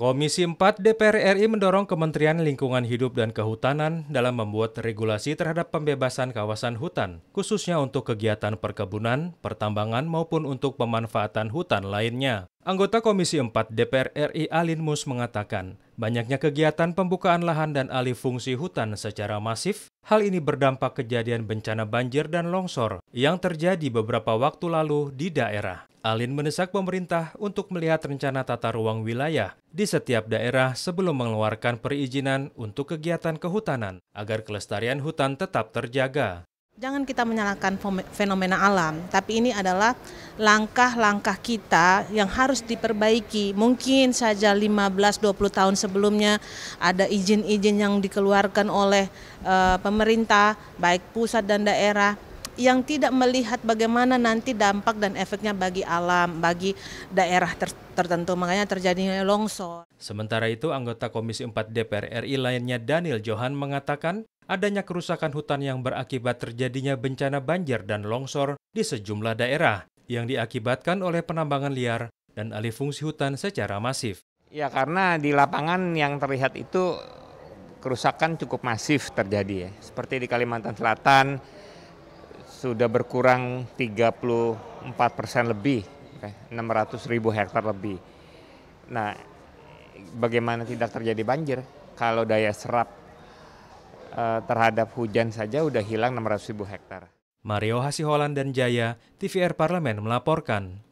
Komisi 4 DPR RI mendorong Kementerian Lingkungan Hidup dan Kehutanan dalam membuat regulasi terhadap pembebasan kawasan hutan, khususnya untuk kegiatan perkebunan, pertambangan, maupun untuk pemanfaatan hutan lainnya. Anggota Komisi 4 DPR RI Alin Mus mengatakan, banyaknya kegiatan pembukaan lahan dan alih fungsi hutan secara masif, hal ini berdampak kejadian bencana banjir dan longsor yang terjadi beberapa waktu lalu di daerah. Alin mendesak pemerintah untuk melihat rencana tata ruang wilayah di setiap daerah sebelum mengeluarkan perizinan untuk kegiatan kehutanan agar kelestarian hutan tetap terjaga. Jangan kita menyalahkan fenomena alam, tapi ini adalah langkah-langkah kita yang harus diperbaiki. Mungkin saja 15-20 tahun sebelumnya ada izin-izin yang dikeluarkan oleh uh, pemerintah, baik pusat dan daerah, yang tidak melihat bagaimana nanti dampak dan efeknya bagi alam, bagi daerah ter tertentu, makanya terjadinya longsor. Sementara itu, anggota Komisi 4 DPR RI lainnya Daniel Johan mengatakan, adanya kerusakan hutan yang berakibat terjadinya bencana banjir dan longsor di sejumlah daerah yang diakibatkan oleh penambangan liar dan alih fungsi hutan secara masif. Ya karena di lapangan yang terlihat itu kerusakan cukup masif terjadi ya. Seperti di Kalimantan Selatan sudah berkurang 34 persen lebih, 600 eh, ribu hektar lebih. Nah, bagaimana tidak terjadi banjir kalau daya serap Eh, terhadap hujan saja udah hilang 600 ribu hektar. Mario Hasiholan dan Jaya, TVR Parlemen melaporkan.